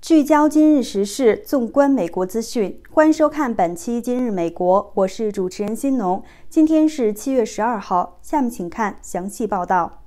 聚焦今日时事，纵观美国资讯，欢迎收看本期《今日美国》，我是主持人新农。今天是七月十二号，下面请看详细报道。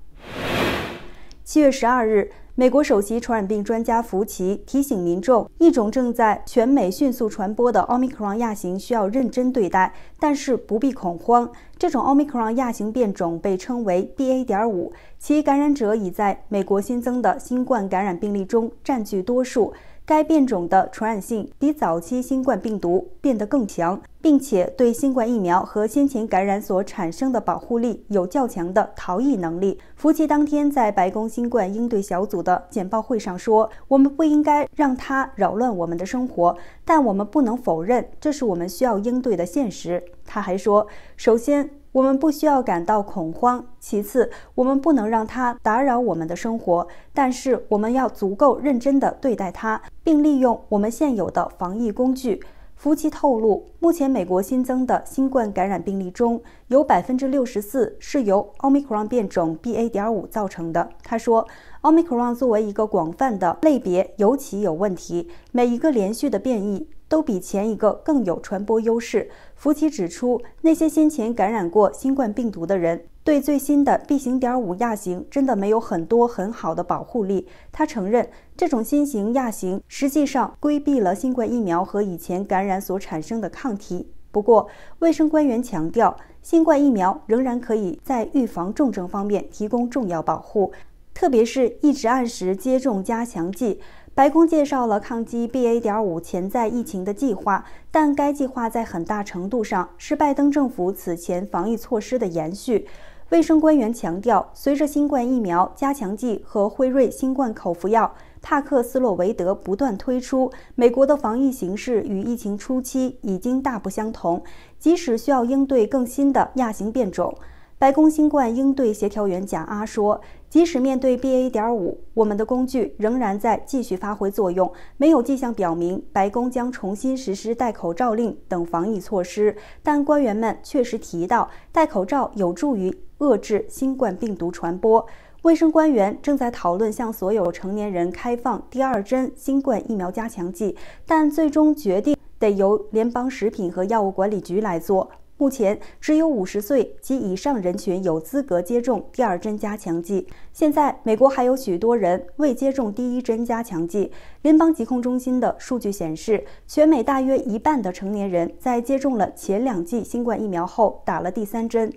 七月十二日。美国首席传染病专家福奇提醒民众，一种正在全美迅速传播的奥密克戎亚型需要认真对待，但是不必恐慌。这种奥密克戎亚型变种被称为 BA. 点五，其感染者已在美国新增的新冠感染病例中占据多数。该变种的传染性比早期新冠病毒变得更强，并且对新冠疫苗和先前感染所产生的保护力有较强的逃逸能力。福奇当天在白宫新冠应对小组的简报会上说：“我们不应该让它扰乱我们的生活，但我们不能否认这是我们需要应对的现实。”他还说：“首先。”我们不需要感到恐慌。其次，我们不能让它打扰我们的生活，但是我们要足够认真地对待它，并利用我们现有的防疫工具。福奇透露，目前美国新增的新冠感染病例中有百分之六十四是由奥密克戎变种 BA. 点五造成的。他说，奥密克戎作为一个广泛的类别，尤其有问题。每一个连续的变异。都比前一个更有传播优势。福奇指出，那些先前感染过新冠病毒的人，对最新的 B 型点五亚型真的没有很多很好的保护力。他承认，这种新型亚型实际上规避了新冠疫苗和以前感染所产生的抗体。不过，卫生官员强调，新冠疫苗仍然可以在预防重症方面提供重要保护，特别是一直按时接种加强剂。白宫介绍了抗击 BA. 点五潜在疫情的计划，但该计划在很大程度上是拜登政府此前防疫措施的延续。卫生官员强调，随着新冠疫苗加强剂和辉瑞新冠口服药帕克斯洛维德不断推出，美国的防疫形势与疫情初期已经大不相同，即使需要应对更新的亚型变种。白宫新冠应对协调员贾阿说：“即使面对 BA. 点五，我们的工具仍然在继续发挥作用。没有迹象表明白宫将重新实施戴口罩令等防疫措施，但官员们确实提到戴口罩有助于遏制新冠病毒传播。卫生官员正在讨论向所有成年人开放第二针新冠疫苗加强剂，但最终决定得由联邦食品和药物管理局来做。”目前只有五十岁及以上人群有资格接种第二针加强剂。现在，美国还有许多人未接种第一针加强剂。联邦疾控中心的数据显示，全美大约一半的成年人在接种了前两剂新冠疫苗后打了第三针。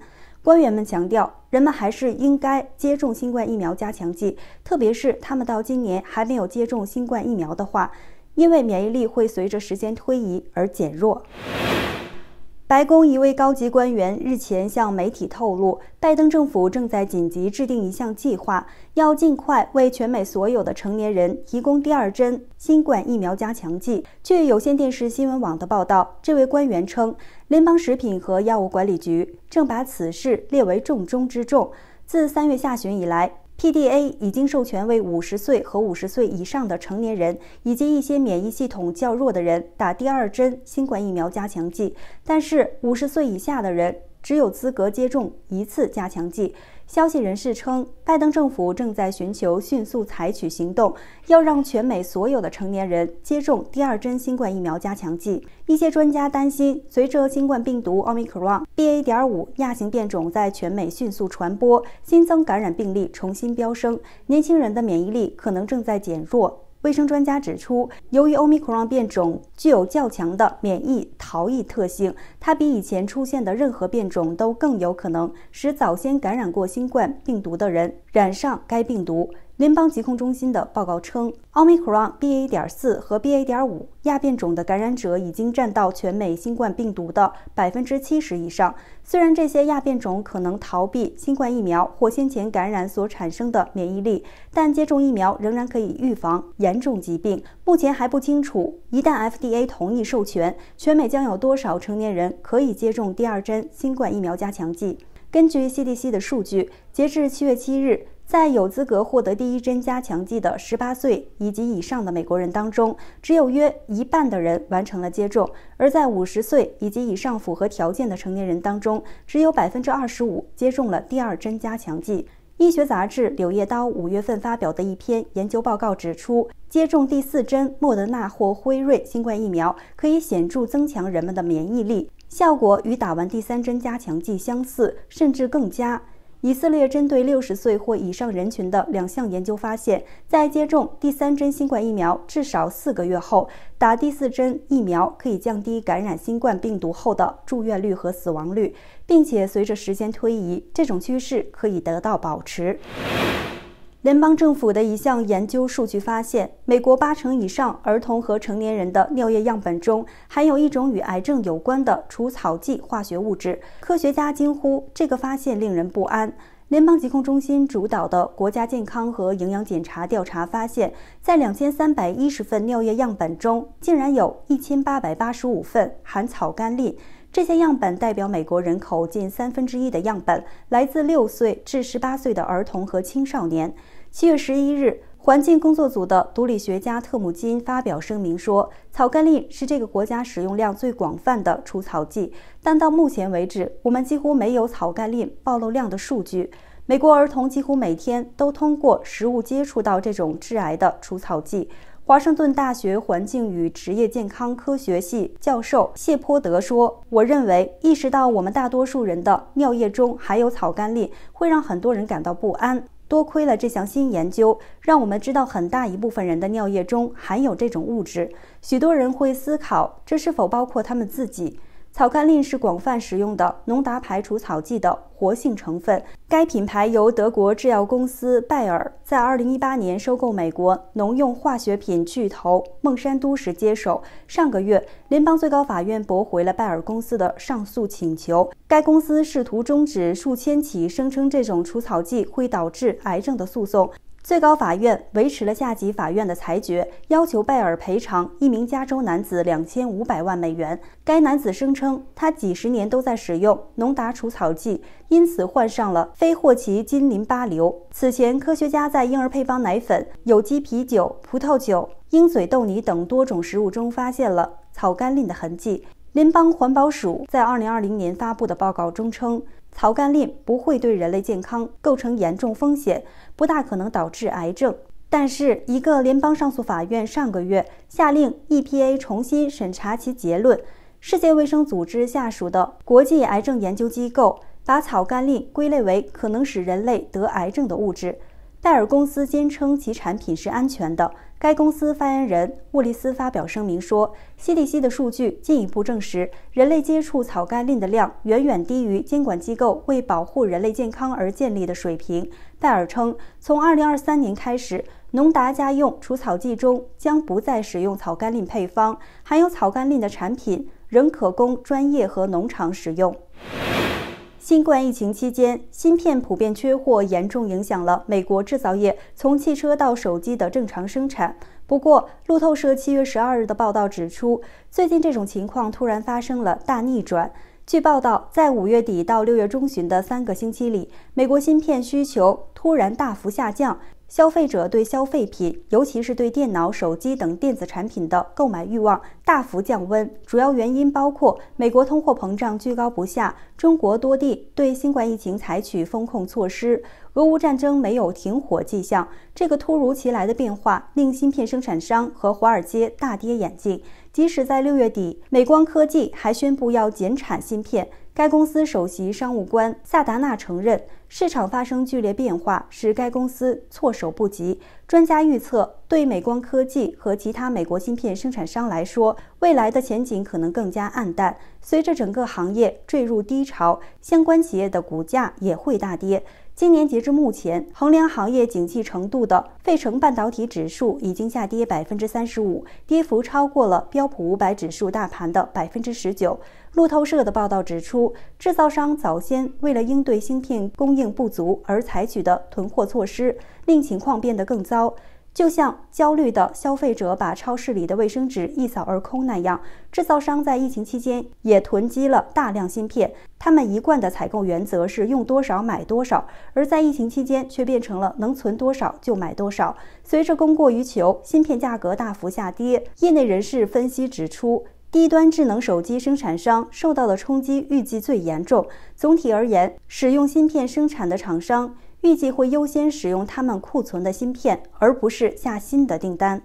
官员们强调，人们还是应该接种新冠疫苗加强剂，特别是他们到今年还没有接种新冠疫苗的话，因为免疫力会随着时间推移而减弱。白宫一位高级官员日前向媒体透露，拜登政府正在紧急制定一项计划，要尽快为全美所有的成年人提供第二针新冠疫苗加强剂。据有线电视新闻网的报道，这位官员称，联邦食品和药物管理局正把此事列为重中之重。自三月下旬以来。PDA 已经授权为五十岁和五十岁以上的成年人，以及一些免疫系统较弱的人打第二针新冠疫苗加强剂，但是五十岁以下的人只有资格接种一次加强剂。消息人士称，拜登政府正在寻求迅速采取行动，要让全美所有的成年人接种第二针新冠疫苗加强剂。一些专家担心，随着新冠病毒奥密克戎 BA. 点五亚型变种在全美迅速传播，新增感染病例重新飙升，年轻人的免疫力可能正在减弱。卫生专家指出，由于 Omicron 变种具有较强的免疫逃逸特性，它比以前出现的任何变种都更有可能使早先感染过新冠病毒的人染上该病毒。联邦疾控中心的报告称，奥密克戎 BA. 点四和 BA. 点五亚变种的感染者已经占到全美新冠病毒的百分之七十以上。虽然这些亚变种可能逃避新冠疫苗或先前感染所产生的免疫力，但接种疫苗仍然可以预防严重疾病。目前还不清楚，一旦 FDA 同意授权，全美将有多少成年人可以接种第二针新冠疫苗加强剂。根据 CDC 的数据，截至七月七日。在有资格获得第一针加强剂的十八岁以及以上的美国人当中，只有约一半的人完成了接种；而在五十岁以及以上符合条件的成年人当中，只有百分之二十五接种了第二针加强剂。医学杂志《柳叶刀》五月份发表的一篇研究报告指出，接种第四针莫德纳或辉瑞新冠疫苗可以显著增强人们的免疫力，效果与打完第三针加强剂相似，甚至更佳。以色列针对六十岁或以上人群的两项研究发现，在接种第三针新冠疫苗至少四个月后，打第四针疫苗可以降低感染新冠病毒后的住院率和死亡率，并且随着时间推移，这种趋势可以得到保持。联邦政府的一项研究数据发现，美国八成以上儿童和成年人的尿液样本中含有一种与癌症有关的除草剂化学物质。科学家惊呼，这个发现令人不安。联邦疾控中心主导的国家健康和营养检查调查发现，在两千三百一十份尿液样本中，竟然有一千八百八十五份含草甘膦。这些样本代表美国人口近三分之一的样本，来自六岁至十八岁的儿童和青少年。七月十一日，环境工作组的毒理学家特姆金发表声明说，草甘膦是这个国家使用量最广泛的除草剂，但到目前为止，我们几乎没有草甘膦暴露量的数据。美国儿童几乎每天都通过食物接触到这种致癌的除草剂。华盛顿大学环境与职业健康科学系教授谢泼德说：“我认为意识到我们大多数人的尿液中含有草甘膦，会让很多人感到不安。”多亏了这项新研究，让我们知道很大一部分人的尿液中含有这种物质。许多人会思考，这是否包括他们自己？草甘膦是广泛使用的农达牌除草剂的活性成分。该品牌由德国制药公司拜耳在2018年收购美国农用化学品巨头孟山都时接手。上个月，联邦最高法院驳回了拜耳公司的上诉请求。该公司试图终止数千起声称这种除草剂会导致癌症的诉讼。最高法院维持了下级法院的裁决，要求拜尔赔偿一名加州男子两千五百万美元。该男子声称，他几十年都在使用农达除草剂，因此患上了非霍奇金淋巴瘤。此前，科学家在婴儿配方奶粉、有机啤酒、葡萄酒、鹰嘴豆泥等多种食物中发现了草甘膦的痕迹。联邦环保署在二零二零年发布的报告中称。草甘膦不会对人类健康构成严重风险，不大可能导致癌症。但是，一个联邦上诉法院上个月下令 EPA 重新审查其结论。世界卫生组织下属的国际癌症研究机构把草甘膦归类为可能使人类得癌症的物质。戴尔公司坚称其产品是安全的。该公司发言人沃利斯发表声明说：“西利西的数据进一步证实，人类接触草甘膦的量远远低于监管机构为保护人类健康而建立的水平。”戴尔称，从2023年开始，农达家用除草剂中将不再使用草甘膦配方，含有草甘膦的产品仍可供专业和农场使用。新冠疫情期间，芯片普遍缺货，严重影响了美国制造业从汽车到手机的正常生产。不过，路透社七月十二日的报道指出，最近这种情况突然发生了大逆转。据报道，在五月底到六月中旬的三个星期里，美国芯片需求突然大幅下降。消费者对消费品，尤其是对电脑、手机等电子产品的购买欲望大幅降温，主要原因包括：美国通货膨胀居高不下，中国多地对新冠疫情采取封控措施，俄乌战争没有停火迹象。这个突如其来的变化令芯片生产商和华尔街大跌眼镜。即使在六月底，美光科技还宣布要减产芯片。该公司首席商务官萨达纳承认，市场发生剧烈变化使该公司措手不及。专家预测，对美光科技和其他美国芯片生产商来说，未来的前景可能更加暗淡。随着整个行业坠入低潮，相关企业的股价也会大跌。今年截至目前，衡量行业景气程度的费城半导体指数已经下跌百分之三十五，跌幅超过了标普五百指数大盘的百分之十九。路透社的报道指出，制造商早先为了应对芯片供应不足而采取的囤货措施，令情况变得更糟。就像焦虑的消费者把超市里的卫生纸一扫而空那样，制造商在疫情期间也囤积了大量芯片。他们一贯的采购原则是用多少买多少，而在疫情期间却变成了能存多少就买多少。随着供过于求，芯片价格大幅下跌。业内人士分析指出。低端智能手机生产商受到的冲击预计最严重。总体而言，使用芯片生产的厂商预计会优先使用他们库存的芯片，而不是下新的订单。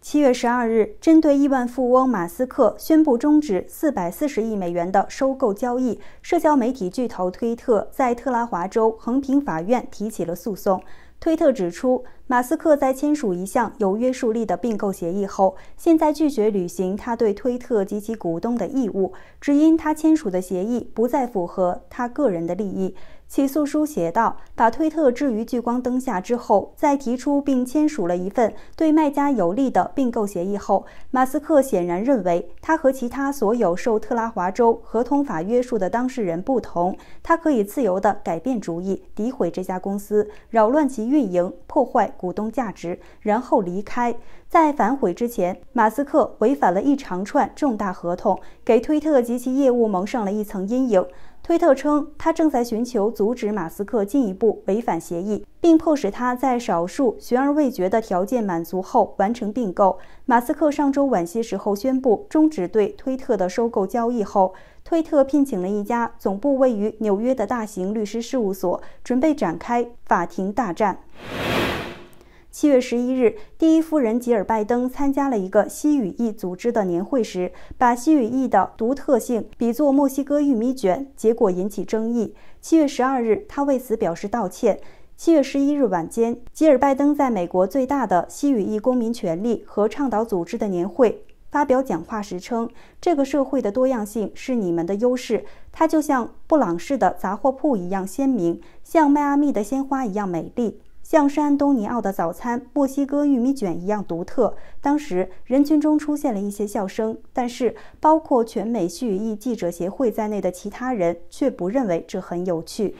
七月十二日，针对亿万富翁马斯克宣布终止四百四十亿美元的收购交易，社交媒体巨头推特在特拉华州横平法院提起了诉讼。推特指出。马斯克在签署一项有约束力的并购协议后，现在拒绝履行他对推特及其股东的义务，只因他签署的协议不再符合他个人的利益。起诉书写道：“把推特置于聚光灯下之后，在提出并签署了一份对卖家有利的并购协议后，马斯克显然认为他和其他所有受特拉华州合同法约束的当事人不同，他可以自由地改变主意，诋毁这家公司，扰乱其运营，破坏。”股东价值，然后离开。在反悔之前，马斯克违反了一长串重大合同，给推特及其业务蒙上了一层阴影。推特称，他正在寻求阻止马斯克进一步违反协议，并迫使他在少数悬而未决的条件满足后完成并购。马斯克上周晚些时候宣布终止对推特的收购交易后，推特聘请了一家总部位于纽约的大型律师事务所，准备展开法庭大战。七月十一日，第一夫人吉尔拜登参加了一个西语裔组织的年会时，把西语裔的独特性比作墨西哥玉米卷，结果引起争议。七月十二日，他为此表示道歉。七月十一日晚间，吉尔拜登在美国最大的西语裔公民权利和倡导组织的年会发表讲话时称：“这个社会的多样性是你们的优势，它就像布朗市的杂货铺一样鲜明，像迈阿密的鲜花一样美丽。”像是安东尼奥的早餐——墨西哥玉米卷一样独特。当时人群中出现了一些笑声，但是包括全美蓄意记者协会在内的其他人却不认为这很有趣。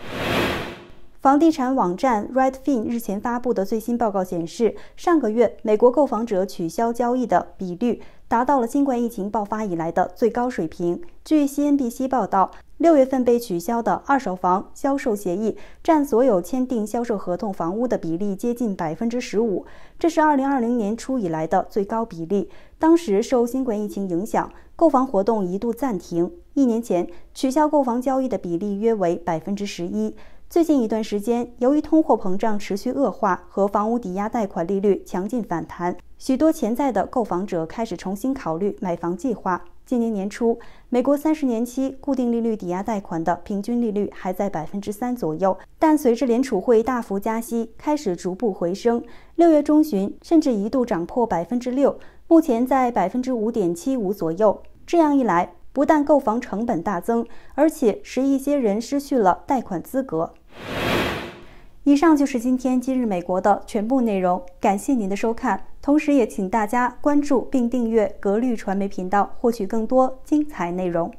房地产网站 Redfin 日前发布的最新报告显示，上个月美国购房者取消交易的比率。达到了新冠疫情爆发以来的最高水平。据 CNBC 报道，六月份被取消的二手房销售协议占所有签订销售合同房屋的比例接近百分之十五，这是二零二零年初以来的最高比例。当时受新冠疫情影响，购房活动一度暂停。一年前，取消购房交易的比例约为百分之十一。最近一段时间，由于通货膨胀持续恶化和房屋抵押贷款利率强劲反弹，许多潜在的购房者开始重新考虑买房计划。今年年初，美国三十年期固定利率抵押贷款的平均利率还在百分之三左右，但随着联储会大幅加息，开始逐步回升。六月中旬，甚至一度涨破百分之六，目前在百分之五点七五左右。这样一来，不但购房成本大增，而且使一些人失去了贷款资格。以上就是今天今日美国的全部内容，感谢您的收看，同时也请大家关注并订阅格律传媒频道，获取更多精彩内容。